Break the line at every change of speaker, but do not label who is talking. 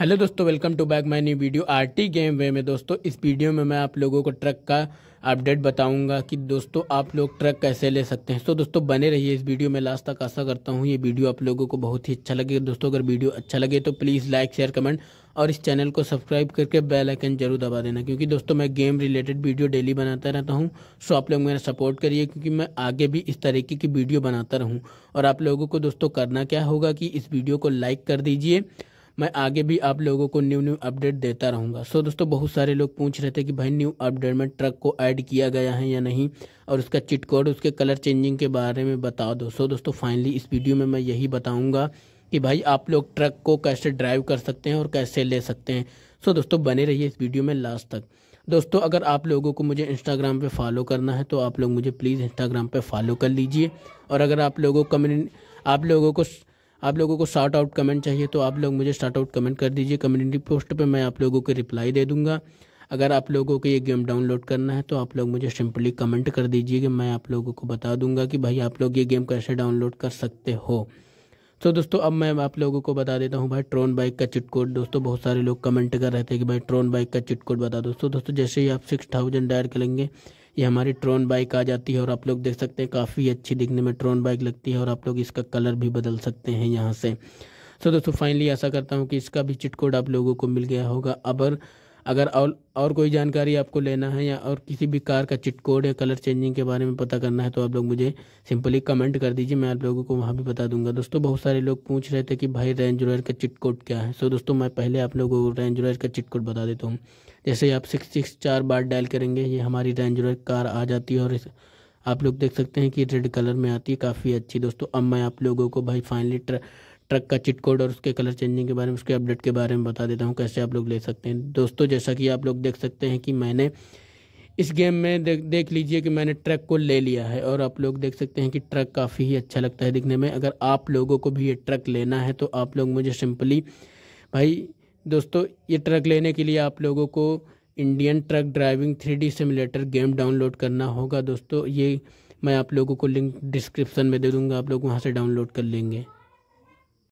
hello दोस्तों welcome to back my new video RT game वे में दोस्तों इस वीडियो में मैं आप लोगों को ट्रक का अपडेट बताऊंगा कि दोस्तों आप लोग ट्रक कैसे ले सकते हैं तो दोस्तों बने रहिए इस वीडियो में लास्ट तक आशा करता हूं ये वीडियो आप लोगों को बहुत ही अच्छा लगे दोस्तों अगर वीडियो अच्छा लगे तो प्लीज़ लाइक शेयर कमेंट और इस चैनल को सब्सक्राइब करके बेल आइकन जरूर दबा देना क्योंकि दोस्तों मैं गेम रिलेटेड वीडियो डेली बनाता रहता हूँ सो आप लोग मेरा सपोर्ट करिए क्योंकि मैं आगे भी इस तरीके की वीडियो बनाता रहूँ और आप लोगों को दोस्तों करना क्या होगा कि इस वीडियो को लाइक कर दीजिए मैं आगे भी आप लोगों को न्यू न्यू अपडेट देता रहूँगा सो दोस्तों बहुत सारे लोग पूछ रहे थे कि भाई न्यू अपडेट में ट्रक को ऐड किया गया है या नहीं और उसका चिट कोड उसके कलर चेंजिंग के बारे में बता दो सो दोस्तों फाइनली इस वीडियो में मैं यही बताऊँगा कि भाई आप लोग ट्रक को कैसे ड्राइव कर सकते हैं और कैसे ले सकते हैं सो दोस्तों बने रहिए इस वीडियो में लास्ट तक दोस्तों अगर आप लोगों को मुझे इंस्टाग्राम पे फॉलो करना है तो आप लोग मुझे प्लीज़ इंस्टाग्राम पे फॉलो कर लीजिए और अगर आप लोगों कम्युनि आप लोगों को आप लोगों को शार्ट आउट कमेंट चाहिए तो आप लोग मुझे शार्ट आउट कमेंट कर दीजिए कम्युनिटी पोस्ट पर मैं आप लोगों को रिप्लाई दे दूँगा अगर आप लोगों को ये गेम डाउनलोड करना है तो आप लोग मुझे सिंपली कमेंट कर दीजिए कि मैं आप लोगों को बता दूंगा कि भाई आप लोग ये गेम कैसे डाउनलोड कर सकते हो तो दोस्तों अब मैं आप लोगों को बता देता हूँ भाई ट्रोन बाइक का चिट कोड दोस्तों बहुत सारे लोग कमेंट कर रहे थे कि भाई ट्रोन बाइक का चिट कोड बता दोस्तों दोस्तों जैसे ही आप सिक्स थाउजेंड डायर करेंगे ये हमारी ट्रोन बाइक आ जाती है और आप लोग देख सकते हैं काफ़ी अच्छी दिखने में ट्रोन बाइक लगती है और आप लोग इसका कलर भी बदल सकते हैं यहाँ से सो दोस्तों फाइनली ऐसा करता हूँ कि इसका भी चिट कोड आप लोगों को मिल गया होगा अगर अगर और और कोई जानकारी आपको लेना है या और किसी भी कार का चिट कोड या कलर चेंजिंग के बारे में पता करना है तो आप लोग मुझे सिंपली कमेंट कर दीजिए मैं आप लोगों को वहाँ भी बता दूंगा दोस्तों बहुत सारे लोग पूछ रहे थे कि भाई रेंज रॉयर का चिट कोड क्या है सो दोस्तों मैं पहले आप लोगों को रेंज रॉयर का चिट कोड बता देता हूँ जैसे आप सिक्स सिक्स चार बार डायल करेंगे ये हमारी रेंज रॉयर कार आ जाती है और आप लोग देख सकते हैं कि रेड कलर में आती है काफ़ी अच्छी दोस्तों अब मैं आप लोगों को भाई फाइनली ट्रक का चिट कोड और उसके कलर चेंजिंग के बारे में उसके अपडेट के बारे में बता देता हूँ कैसे आप लोग ले सकते हैं दोस्तों जैसा कि आप लोग देख सकते हैं कि मैंने इस गेम में देख देख लीजिए कि मैंने ट्रक को ले लिया है और आप लोग देख सकते हैं कि ट्रक काफ़ी ही अच्छा लगता है दिखने में अगर आप लोगों को भी ये ट्रक लेना है तो आप लोग मुझे सिंपली भाई दोस्तों ये ट्रक लेने के लिए आप लोगों को Indian truck driving three D simulator game download करना होगा दोस्तों ये मैं आप लोगों को लिंक डिस्क्रिप्सन में दे दूँगा आप लोग वहाँ से डाउनलोड कर लेंगे